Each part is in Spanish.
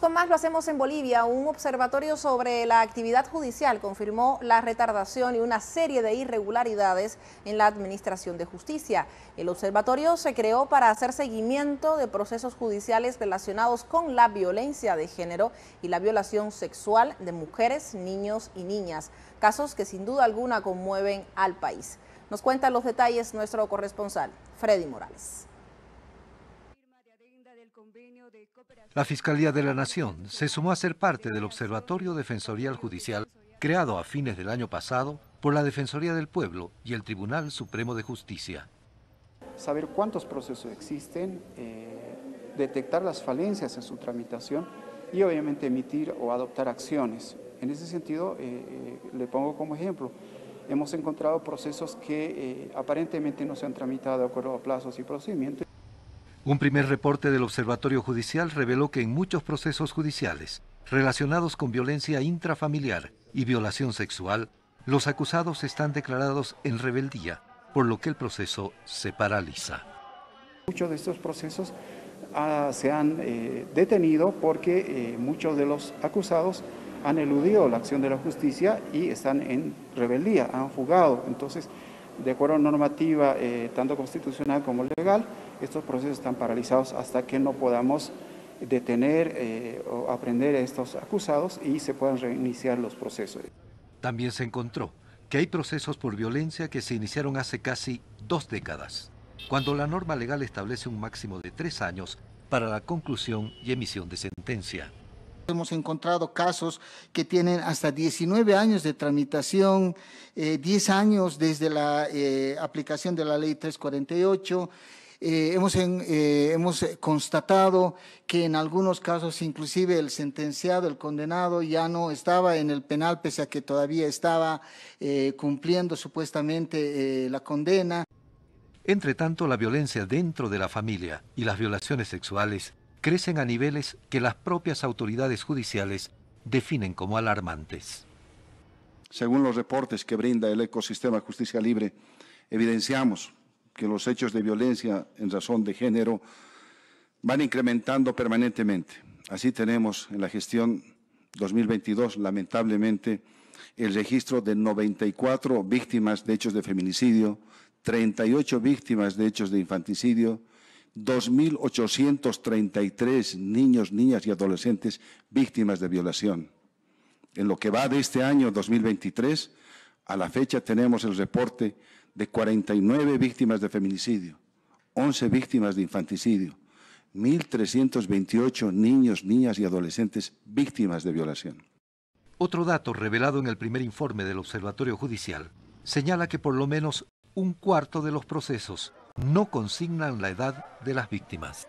con más, lo hacemos en Bolivia. Un observatorio sobre la actividad judicial confirmó la retardación y una serie de irregularidades en la Administración de Justicia. El observatorio se creó para hacer seguimiento de procesos judiciales relacionados con la violencia de género y la violación sexual de mujeres, niños y niñas, casos que sin duda alguna conmueven al país. Nos cuenta los detalles nuestro corresponsal, Freddy Morales. La Fiscalía de la Nación se sumó a ser parte del Observatorio Defensorial Judicial creado a fines del año pasado por la Defensoría del Pueblo y el Tribunal Supremo de Justicia. Saber cuántos procesos existen, eh, detectar las falencias en su tramitación y obviamente emitir o adoptar acciones. En ese sentido, eh, eh, le pongo como ejemplo, hemos encontrado procesos que aparentemente no se han tramitado de acuerdo a plazos y procedimientos. Un primer reporte del Observatorio Judicial reveló que en muchos procesos judiciales relacionados con violencia intrafamiliar y violación sexual, los acusados están declarados en rebeldía, por lo que el proceso se paraliza. Muchos de estos procesos ah, se han eh, detenido porque eh, muchos de los acusados han eludido la acción de la justicia y están en rebeldía, han fugado. Entonces, de acuerdo a normativa eh, tanto constitucional como legal, estos procesos están paralizados hasta que no podamos detener eh, o aprender a estos acusados y se puedan reiniciar los procesos. También se encontró que hay procesos por violencia que se iniciaron hace casi dos décadas, cuando la norma legal establece un máximo de tres años para la conclusión y emisión de sentencia. Hemos encontrado casos que tienen hasta 19 años de tramitación, 10 eh, años desde la eh, aplicación de la ley 348. Eh, hemos, constatado que en algunos casos inclusive el sentenciado, el condenado, ya no estaba en el penal pese a que todavía estaba cumpliendo supuestamente la condena. Entre tanto, la violencia dentro de la familia y las violaciones sexuales crecen a niveles que las propias autoridades judiciales definen como alarmantes. Según los reportes que brinda el ecosistema Justicia Libre, evidenciamos que los hechos de violencia en razón de género van incrementando permanentemente. Así tenemos en la gestión 2022, lamentablemente, el registro de 94 víctimas de hechos de feminicidio, 38 víctimas de hechos de infanticidio, 2.833 niños, niñas y adolescentes víctimas de violación. En lo que va de este año 2023, a la fecha tenemos el reporte de 49 víctimas de feminicidio, 11 víctimas de infanticidio, 1.328 niños, niñas y adolescentes víctimas de violación. Otro dato revelado en el primer informe del Observatorio Judicial señala que por lo menos un cuarto de los procesos no consignan la edad de las víctimas.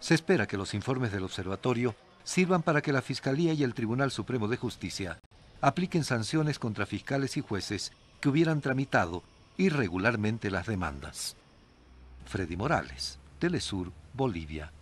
Se espera que los informes del observatorio sirvan para que la Fiscalía y el Tribunal Supremo de Justicia apliquen sanciones contra fiscales y jueces que hubieran tramitado irregularmente las demandas. Freddy Morales, Telesur, Bolivia,